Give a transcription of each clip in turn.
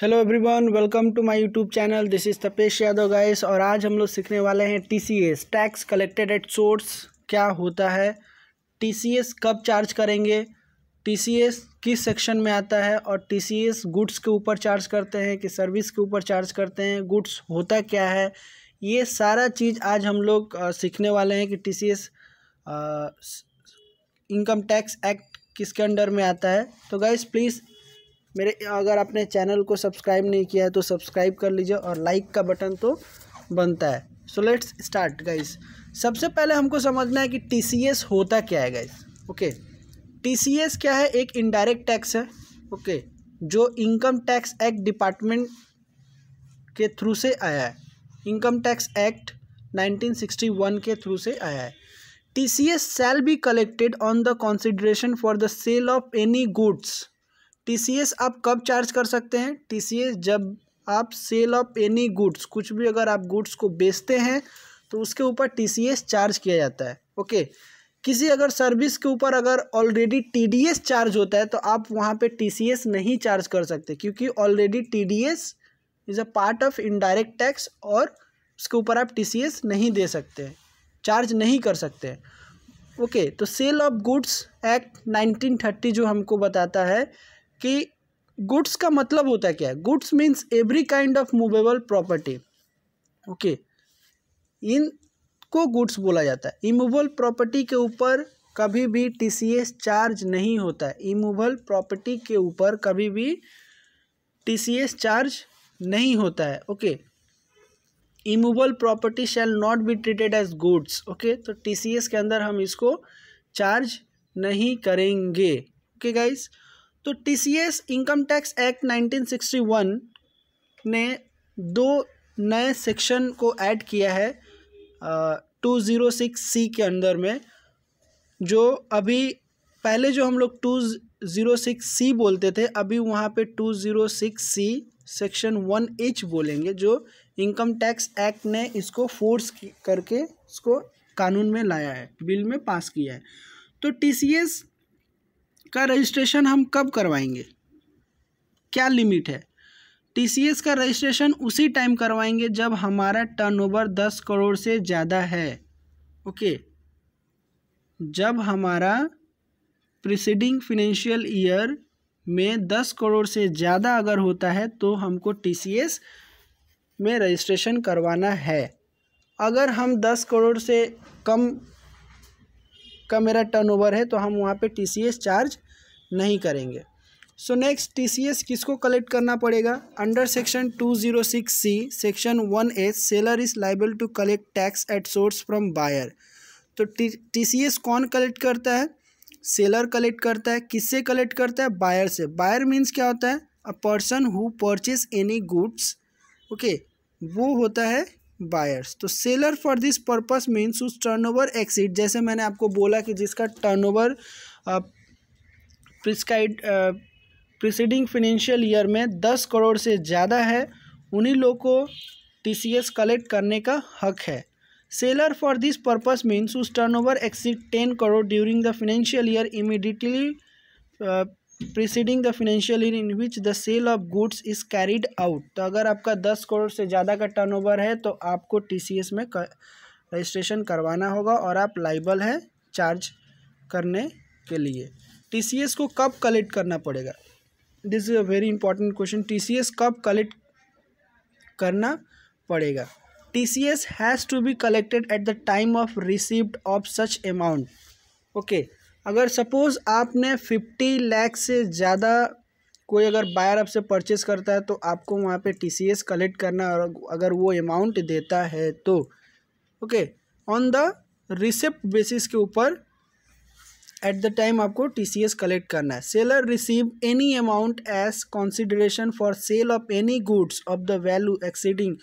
Hello everyone welcome to my YouTube channel this is Tapesh Yadav guys और आज हम लोग सीखने वाले हैं TCS tax collected at source क्या होता है टीसीएस कब चार्ज करेंगे टीसीएस किस सेक्शन में आता है और टीसीएस गुड्स के ऊपर चार्ज करते हैं कि सर्विस के ऊपर चार्ज करते हैं गुड्स होता क्या है ये सारा चीज़ आज हम लोग सीखने वाले हैं कि टी इनकम टैक्स एक्ट किसके अंडर में आता है तो गाइज़ प्लीज़ मेरे अगर आपने चैनल को सब्सक्राइब नहीं किया है तो सब्सक्राइब कर लीजिए और लाइक का बटन तो बनता है सो लेट्स स्टार्ट गाइस सबसे पहले हमको समझना है कि टी होता क्या है गाइस ओके टी क्या है एक इनडायरेक्ट टैक्स है ओके जो इनकम टैक्स एक्ट डिपार्टमेंट के थ्रू से आया है इनकम टैक्स एक्ट 1961 के थ्रू से आया है T C S shall be collected on the consideration for the sale of any goods T आप कब चार्ज कर सकते हैं टी जब आप सेल ऑफ एनी गुड्स कुछ भी अगर आप गुड्स को बेचते हैं तो उसके ऊपर टी चार्ज किया जाता है ओके किसी अगर सर्विस के ऊपर अगर ऑलरेडी टी चार्ज होता है तो आप वहाँ पे टी नहीं चार्ज कर सकते क्योंकि already T S is a part of indirect tax और उसके ऊपर आप टी नहीं दे सकते चार्ज नहीं कर सकते ओके तो सेल ऑफ गुड्स एक्ट 1930 जो हमको बताता है कि गुड्स का मतलब होता क्या है goods means every kind of movable property okay इन को गुड्स बोला जाता है इमूवल प्रॉपर्टी के ऊपर कभी भी टीसीएस चार्ज नहीं होता है इमूवल प्रॉपर्टी के ऊपर कभी भी टीसीएस चार्ज नहीं होता है okay immovable property shall not be treated as goods okay तो टीसीएस के अंदर हम इसको चार्ज नहीं करेंगे ओके okay, गाइज़ तो टीसीएस इनकम टैक्स एक्ट 1961 ने दो नए सेक्शन को ऐड किया है टू ज़ीरो सिक्स सी के अंदर में जो अभी पहले जो हम लोग टू ज़ीरो सिक्स सी बोलते थे अभी वहाँ पे two zero six C section one H बोलेंगे जो इनकम टैक्स एक्ट ने इसको फोर्स करके इसको कानून में लाया है बिल में पास किया है तो टीसीएस का रजिस्ट्रेशन हम कब करवाएंगे क्या लिमिट है टीसीएस का रजिस्ट्रेशन उसी टाइम करवाएंगे जब हमारा टर्नओवर दस करोड़ से ज़्यादा है ओके जब हमारा प्रिसीडिंग फिनेंशियल ईयर में दस करोड़ से ज़्यादा अगर होता है तो हमको टीसीएस में रजिस्ट्रेशन करवाना है अगर हम दस करोड़ से कम का मेरा टर्नओवर है तो हम वहाँ पे टीसीएस चार्ज नहीं करेंगे सो नेक्स्ट टीसीएस किसको कलेक्ट करना पड़ेगा under section two zero six C section one A seller is liable to collect tax at source from buyer तो टीसीएस कौन कलेक्ट करता है सेलर कलेक्ट करता है किससे कलेक्ट करता है बायर से बायर मीन्स क्या होता है a person who purchase any goods okay वो होता है बायर्स तो seller for this purpose means उस टर्नओवर एक्सीड जैसे मैंने आपको बोला कि जिसका turnover prescribed preceding financial year में दस करोड़ से ज़्यादा है उन्हीं लोग को टीसीएस कलेक्ट करने का हक है seller for this purpose means उस turnover exceed ten crore during the financial year immediately preceding the financial year in which the sale of goods is carried out तो अगर आपका दस करोड़ से ज़्यादा का टर्नओवर है तो आपको टीसीएस में रजिस्ट्रेशन करवाना होगा और आप लाइबल हैं चार्ज करने के लिए टीसीएस को कब कलेक्ट करना पड़ेगा this is a very important question TCS कब कलेक्ट करना पड़ेगा TCS has to be collected at the time of receipt of such amount okay अगर सपोज़ आपने फिफ्टी लैख से ज़्यादा कोई अगर बायर आपसे परचेस करता है तो आपको वहाँ पे टीसीएस कलेक्ट करना और अगर वो अमाउंट देता है तो okay on the receipt basis के ऊपर एट द टाइम आपको टीसीएस कलेक्ट करना है seller receive any amount as consideration for sale of any goods of the value exceeding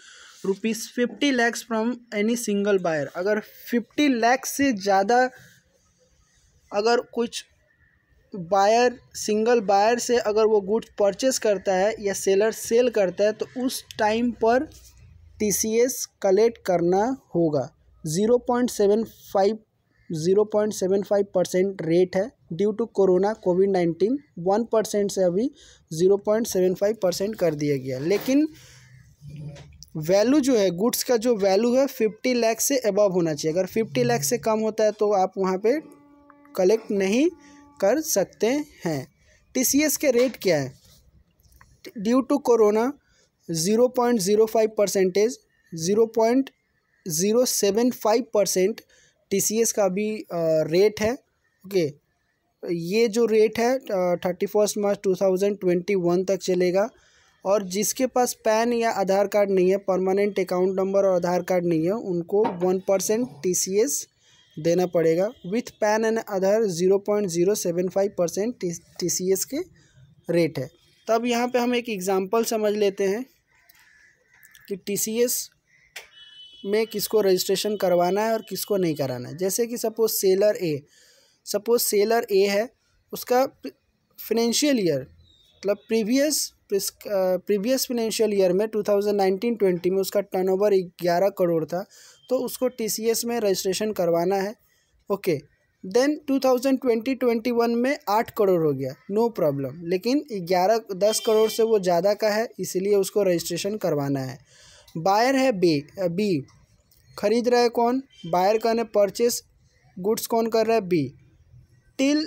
rupees fifty lakhs from any single buyer अगर fifty lakhs से ज़्यादा अगर कुछ बायर सिंगल बायर से अगर वो गुड्स परचेस करता है या सेलर सेल करता है तो उस टाइम पर टीसीएस कलेक्ट करना होगा zero point seven five zero point seven five percent rate है due to corona COVID nineteen one percent से अभी zero point seven five percent कर दिया गया लेकिन वैल्यू जो है गुड्स का जो वैल्यू है फिफ्टी लैख से अबव होना चाहिए अगर फिफ्टी लैख से कम होता है तो आप वहाँ पर कलेक्ट नहीं कर सकते हैं टीसीएस के रेट क्या है due to corona zero point zero five percentage zero point zero seven five percent T का भी रेट है ओके ये जो रेट है thirty first March two thousand twenty one तक चलेगा और जिसके पास पैन या आधार कार्ड नहीं है परमानेंट अकाउंट नंबर और आधार कार्ड नहीं है उनको one percent T C S देना पड़ेगा with PAN and other zero point zero seven five percent T C S के रेट है तब यहाँ पे हम एक एग्ज़ाम्पल समझ लेते हैं कि टी सी एस में किसको रजिस्ट्रेशन करवाना है और किसको नहीं कराना है जैसे कि suppose seller A suppose seller A है उसका फिनेंशियल ईयर मतलब प्रीवियस प्रीवियस फिनेंशियल ईयर में 2019-20 में उसका टर्नओवर 11 करोड़ था तो उसको टीसीएस में रजिस्ट्रेशन करवाना है ओके देन 2020-21 में आठ करोड़ हो गया नो no प्रॉब्लम लेकिन ग्यारह दस करोड़ से वो ज़्यादा का है इसीलिए उसको रजिस्ट्रेशन करवाना है बायर है बी बी खरीद रहा है कौन बायर कौन है परचेस गुड्स कौन कर रहा है बी टिल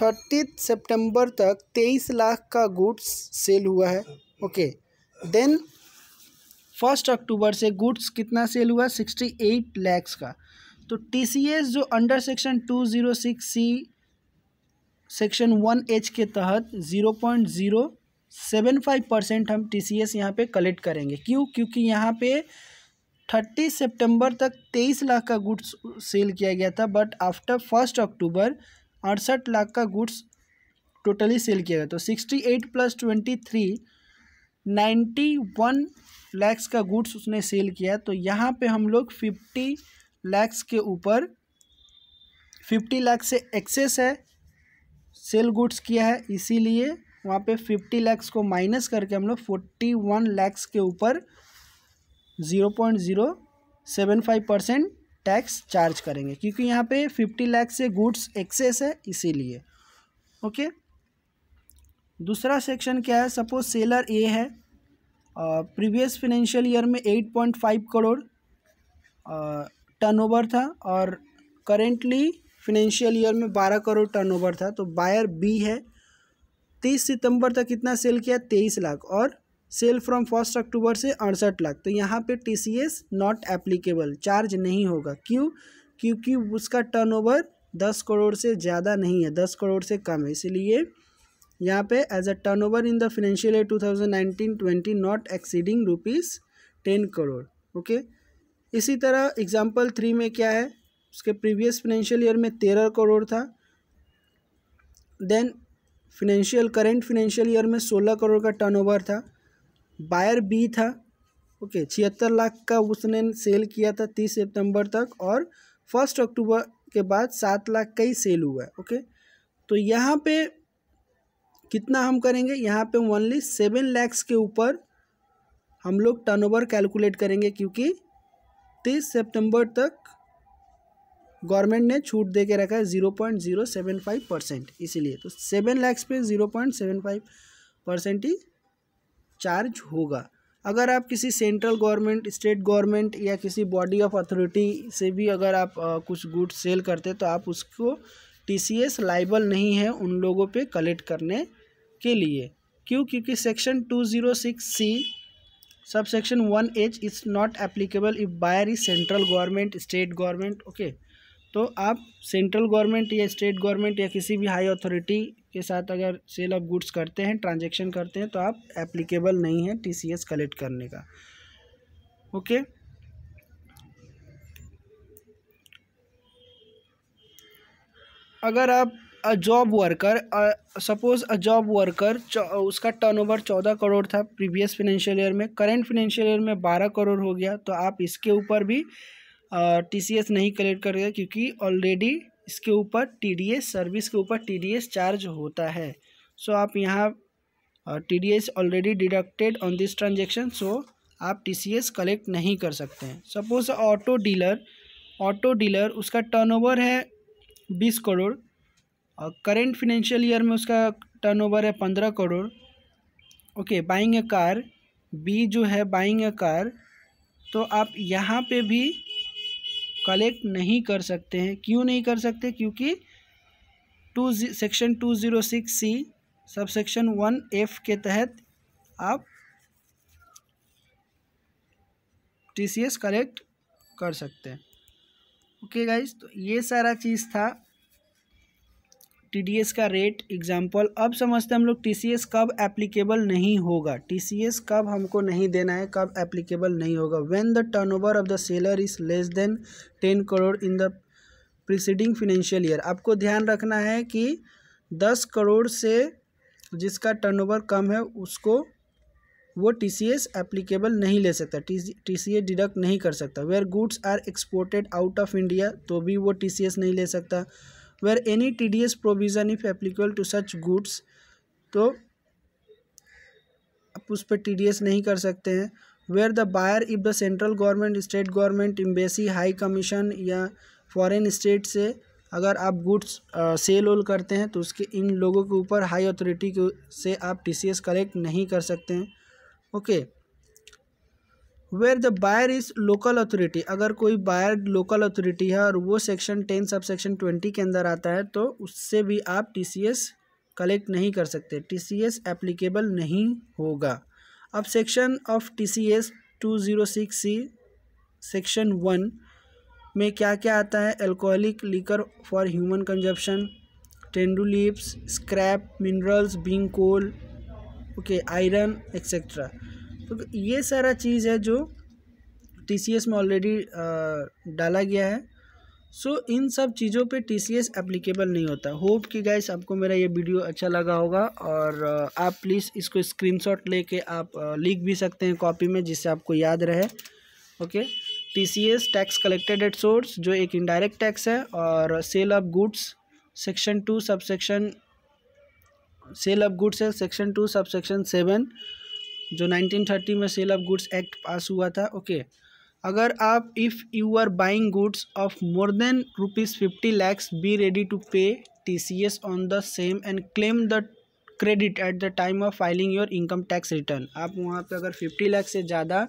थर्टी सितंबर तक तेईस लाख का गुड्स सेल हुआ है ओके देन फर्स्ट अक्टूबर से गुड्स कितना सेल हुआ सिक्सटी एट लैक्स का तो टीसीएस जो under section two zero six C section one H के तहत zero point zero seven five percent हम टी सी एस यहाँ पर कलेक्ट करेंगे क्यों क्योंकि यहाँ पे थर्टी सितंबर तक तेईस लाख का गुड्स सेल किया गया था बट आफ्टर फर्स्ट अक्टूबर अड़सठ लाख का गुड्स टोटली सेल किया गया तो sixty eight plus twenty three ninety one lakhs का गुड्स उसने सेल किया तो यहाँ पे हम लोग फिफ्टी लैक्स के ऊपर फिफ्टी लैक्स से एक्सेस है सेल गुड्स किया है इसीलिए वहाँ पे फिफ्टी लैक्स को माइनस करके हम लोग फोर्टी वन लैक्स के ऊपर zero point zero seven five percent tax charge करेंगे क्योंकि यहाँ पे फिफ्टी लाख से गुड्स एक्सेस है इसीलिए ओके दूसरा सेक्शन क्या है सपोज सेलर ए है प्रीवियस फिनेंशियल ईयर में eight point five crore turnover था और करेंटली फिनेंशियल ईयर में बारह करोड़ टर्नओवर था तो बायर बी है तीस सितंबर तक कितना सेल किया तेईस लाख और सेल फ्रॉम फर्स्ट अक्टूबर से अड़सठ लाख तो यहाँ पे T C S not applicable charge नहीं होगा क्यों क्योंकि उसका टर्नओवर दस करोड़ से ज़्यादा नहीं है दस करोड़ से कम है इसलिए यहाँ पे as a turnover in the financial year two thousand nineteen twenty not exceeding rupees ten crore okay इसी तरह एग्जाम्पल थ्री में क्या है उसके प्रीवियस फिनेंशियल ईयर में तेरह करोड़ था then financial current financial year में सोलह करोड़ का टर्नओवर था बायर बी था ओके छिहत्तर लाख का उसने सेल किया था तीस सितंबर तक और फर्स्ट अक्टूबर के बाद सात लाख का ही सेल हुआ है ओके तो यहाँ पे कितना हम करेंगे यहाँ पे ओनली सेवन लैक्स के ऊपर हम लोग टर्नओवर कैलकुलेट करेंगे क्योंकि तीस सितंबर तक गवर्नमेंट ने छूट दे के रखा है zero point zero seven five percent इसीलिए तो सेवन लैक्स पे zero point seven five percent ही चार्ज होगा अगर आप किसी सेंट्रल गवर्नमेंट स्टेट गवर्नमेंट या किसी बॉडी ऑफ अथॉरिटी से भी अगर आप आ, कुछ गुड सेल करते तो आप उसको टीसीएस लाइबल नहीं है उन लोगों पे कलेक्ट करने के लिए क्यों क्योंकि section two zero six C sub section one H is not applicable if buyer is central government state government okay तो आप सेंट्रल गवर्नमेंट या स्टेट गवर्नमेंट या किसी भी हाई अथॉरिटी के साथ अगर सेल ऑफ गुड्स करते हैं ट्रांजेक्शन करते हैं तो आप एप्लीकेबल नहीं है टी कलेक्ट करने का ओके अगर आप a job worker suppose a job worker उसका टर्नओवर चौदह करोड़ था प्रीवियस फाइनेंशियल ईयर में करेंट फाइनेंशियल ईयर में बारह करोड़ हो गया तो आप इसके ऊपर भी टीसीएस नहीं कलेक्ट करेगा क्योंकि ऑलरेडी इसके ऊपर टीडीएस सर्विस के ऊपर टीडीएस चार्ज होता है सो आप यहाँ T D S already deducted on this transaction so आप टी सी एस कलेक्ट नहीं कर सकते हैं suppose auto dealer auto dealer उसका टर्नओवर है बीस करोड़ और करेंट फिनेंशियल ईयर में उसका टर्नओवर है पंद्रह crore okay buying a car B जो है बाइंग ए कार तो आप यहाँ पे भी कलेक्ट नहीं कर सकते हैं क्यों नहीं कर सकते क्योंकि two section two zero six C sub section one F के तहत आप टी सी एस कलेक्ट कर सकते हैं ओके गाइज तो ये सारा चीज़ था टी का रेट एग्जाम्पल अब समझते हैं हम लोग टी कब एप्लीकेबल नहीं होगा टी कब हमको नहीं देना है कब एप्लीकेबल नहीं होगा when the over of the seller is less than ten crore in the preceding financial year आपको ध्यान रखना है कि दस करोड़ से जिसका टर्नओवर कम है उसको वो टी सी एस एप्लीकेबल नहीं ले सकता टी सी एस डिडक्ट नहीं कर सकता where goods are exported out of India तो भी वो टी सी एस नहीं ले सकता T D S provision if applicable to such goods तो आप उस पर टी डी एस नहीं कर सकते हैं where the buyer if the central government state government embassy high commission या फॉरन स्टेट से अगर आप गुड्स सेल ओल करते हैं तो उसके इन लोगों के ऊपर हाई अथॉरिटी से आप टी सी एस कलेक्ट नहीं कर सकते हैं okay okay. Where the buyer is local authority अगर कोई बायर लोकल अथॉरिटी है और वो section ten sub section twenty के अंदर आता है तो उससे भी आप टी सी एस कलेक्ट नहीं कर सकते टी सी एस एप्लीकेबल नहीं होगा अब section of T C S two zero six C section one में क्या क्या आता है alcoholic liquor for human consumption tendu leaves scrap minerals being coal okay iron etcetera तो ये सारा चीज़ है जो टी में ऑलरेडी डाला गया है सो so, इन सब चीज़ों पे टी सी एप्लीकेबल नहीं होता होप कि गाइस आपको मेरा ये वीडियो अच्छा लगा होगा और आप प्लीज़ इसको स्क्रीनशॉट लेके आप लिख भी सकते हैं कॉपी में जिससे आपको याद रहे okay T C S tax collected at source जो एक इनडायरेक्ट टैक्स है और sale of goods section two sub section sale of goods है section two sub section seven जो 1930 में sale of goods act pass हुआ था ओके अगर आप if you are buying goods of more than rupees fifty lakhs be ready to pay T C S on the same and claim the credit at the time of filing your income tax return आप वहाँ पे अगर fifty lakhs से ज़्यादा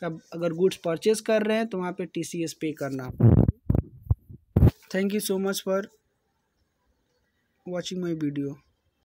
का अगर goods purchase कर रहे हैं तो वहाँ पे टी सी एस पे करना thank you so much for watching my video